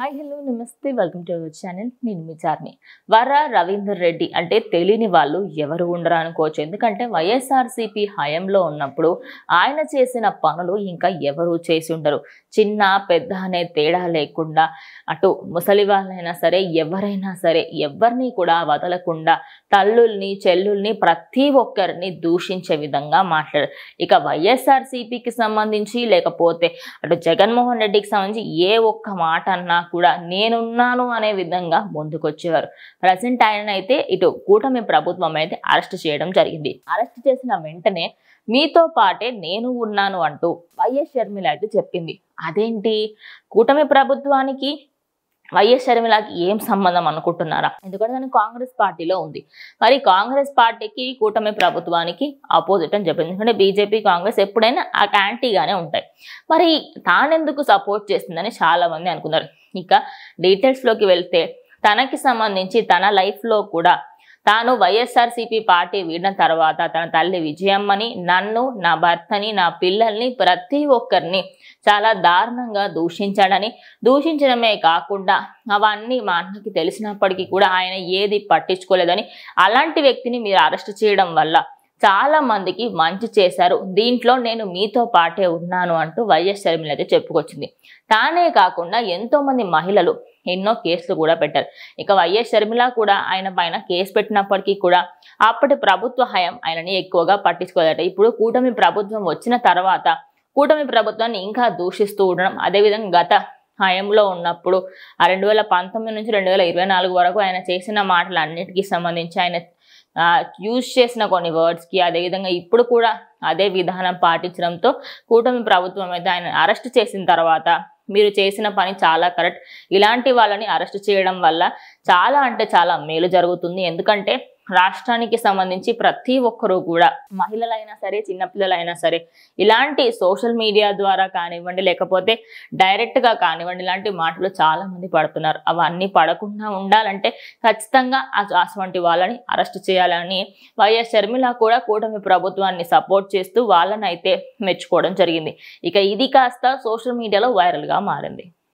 hi hello నమస్తే welcome to our channel నేను మీ చార్మి వర రవీందర్ రెడ్డి అంటే తెలియని వాళ్ళు ఎవరు ఉండరు అనుకోవచ్చు ఎందుకంటే వైఎస్ఆర్సీపీ హయాంలో ఉన్నప్పుడు ఆయన చేసిన పనులు ఇంకా ఎవరు చేసి ఉండరు చిన్న పెద్ద అనే తేడా లేకుండా అటు ముసలి వాళ్ళైనా సరే ఎవరైనా సరే ఎవరిని కూడా వదలకుండా తల్లుల్ని చెల్లుల్ని ప్రతి ఒక్కరిని దూషించే విధంగా మాట్లాడారు ఇక వైఎస్ఆర్సీపీకి సంబంధించి లేకపోతే అటు జగన్మోహన్ రెడ్డికి సంబంధించి ఏ ఒక్క మాట అన్నా కూడా నేనున్నాను అనే విధంగా ముందుకొచ్చేవారు ప్రజెంట్ ఆయన అయితే ఇటు కూటమి ప్రభుత్వం అయితే అరెస్ట్ చేయడం జరిగింది అరెస్ట్ చేసిన వెంటనే మీతో పాటే నేను ఉన్నాను అంటూ వైఎస్ షర్మిల అయితే చెప్పింది అదేంటి కూటమి ప్రభుత్వానికి వైఎస్ షర్మిలాకి ఏం సంబంధం అనుకుంటున్నారా ఎందుకంటే తను కాంగ్రెస్ పార్టీలో ఉంది మరి కాంగ్రెస్ పార్టీకి కూటమి ప్రభుత్వానికి ఆపోజిట్ అని చెప్పింది ఎందుకంటే బీజేపీ కాంగ్రెస్ ఎప్పుడైనా ఆ యాంటీగానే ఉంటాయి మరి తానెందుకు సపోర్ట్ చేసిందని చాలా మంది అనుకున్నారు ఇక డీటెయిల్స్లోకి వెళ్తే తనకి సంబంధించి తన లైఫ్లో కూడా తాను వైఎస్ఆర్సీపీ పార్టీ వీడిన తర్వాత తన తల్లి విజయమ్మని నన్ను నా భర్తని నా పిల్లల్ని ప్రతి ఒక్కరిని చాలా దారుణంగా దూషించాడని దూషించడమే కాకుండా అవన్నీ మా అన్నకి తెలిసినప్పటికీ కూడా ఆయన ఏది పట్టించుకోలేదని అలాంటి వ్యక్తిని మీరు అరెస్ట్ చేయడం వల్ల చాలా మందికి మంచి చేశారు దీంట్లో నేను మీతో పాటే ఉన్నాను అంటూ వైఎస్ షర్మిల అయితే చెప్పుకొచ్చింది తానే కాకుండా ఎంతో మంది మహిళలు ఎన్నో కేసులు కూడా పెట్టారు ఇక వైఎస్ షర్మిల కూడా ఆయన పైన కేసు పెట్టినప్పటికీ కూడా అప్పటి ప్రభుత్వ హయం ఆయనని ఎక్కువగా పట్టించుకోలేట ఇప్పుడు కూటమి ప్రభుత్వం వచ్చిన తర్వాత కూటమి ప్రభుత్వాన్ని ఇంకా దూషిస్తూ ఉండడం అదేవిధంగా గత హయంలో ఉన్నప్పుడు ఆ రెండు వేల పంతొమ్మిది నుంచి రెండు వేల ఇరవై నాలుగు వరకు ఆయన చేసిన మాటలన్నిటికీ సంబంధించి ఆయన యూజ్ చేసిన కొన్ని వర్డ్స్కి అదేవిధంగా ఇప్పుడు కూడా అదే విధానం పాటించడంతో కూటమి ప్రభుత్వం అయితే ఆయన అరెస్ట్ చేసిన తర్వాత మీరు చేసిన పని చాలా కరెక్ట్ ఇలాంటి వాళ్ళని అరెస్ట్ చేయడం వల్ల చాలా అంటే చాలా మేలు జరుగుతుంది ఎందుకంటే రాష్ట్రానికి సంబంధించి ప్రతి ఒక్కరూ కూడా మహిళలైనా సరే చిన్నపిల్లలైనా సరే ఇలాంటి సోషల్ మీడియా ద్వారా కానివ్వండి లేకపోతే డైరెక్ట్గా కానివ్వండి ఇలాంటి మాటలు చాలామంది పడుతున్నారు అవన్నీ పడకుండా ఉండాలంటే ఖచ్చితంగా అటువంటి వాళ్ళని అరెస్ట్ చేయాలని వైఎస్ షర్మిల కూడా కూటమి ప్రభుత్వాన్ని సపోర్ట్ చేస్తూ వాళ్ళని అయితే మెచ్చుకోవడం జరిగింది ఇక ఇది కాస్త సోషల్ మీడియాలో వైరల్గా మారింది